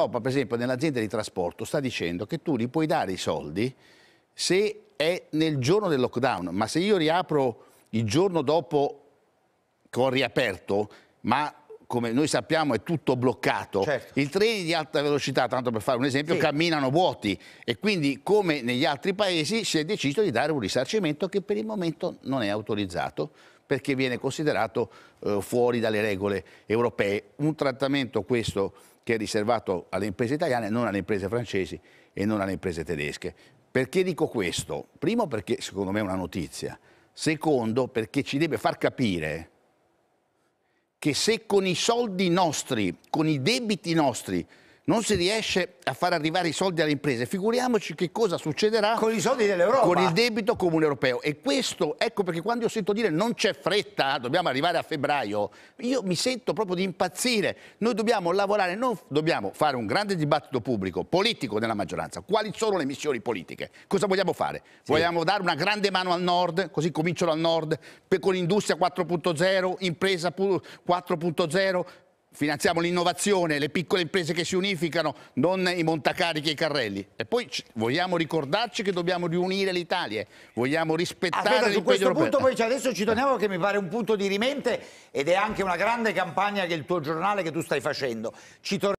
l'Europa, per esempio, nell'azienda di trasporto sta dicendo che tu gli puoi dare i soldi se è nel giorno del lockdown, ma se io riapro il giorno dopo che ho riaperto, ma come noi sappiamo è tutto bloccato, certo. i treni di alta velocità, tanto per fare un esempio, sì. camminano vuoti e quindi come negli altri paesi si è deciso di dare un risarcimento che per il momento non è autorizzato perché viene considerato eh, fuori dalle regole europee. Un trattamento questo che è riservato alle imprese italiane, non alle imprese francesi e non alle imprese tedesche. Perché dico questo? Primo perché secondo me è una notizia, secondo perché ci deve far capire che se con i soldi nostri, con i debiti nostri, non si riesce a far arrivare i soldi alle imprese, figuriamoci che cosa succederà con i soldi dell'Europa. Con il debito comune europeo. E questo, ecco perché quando io sento dire non c'è fretta, dobbiamo arrivare a febbraio, io mi sento proprio di impazzire. Noi dobbiamo lavorare, non dobbiamo fare un grande dibattito pubblico, politico nella maggioranza. Quali sono le missioni politiche? Cosa vogliamo fare? Sì. Vogliamo dare una grande mano al nord, così cominciano al nord, per, con l'industria 4.0, impresa 4.0, finanziamo l'innovazione, le piccole imprese che si unificano, non i montacarichi e i carrelli. E poi vogliamo ricordarci che dobbiamo riunire l'Italia, eh. vogliamo rispettare Aspetta, su questo europeo. punto poi cioè, adesso ci torniamo che mi pare un punto di rimente ed è anche una grande campagna che il tuo giornale che tu stai facendo. Ci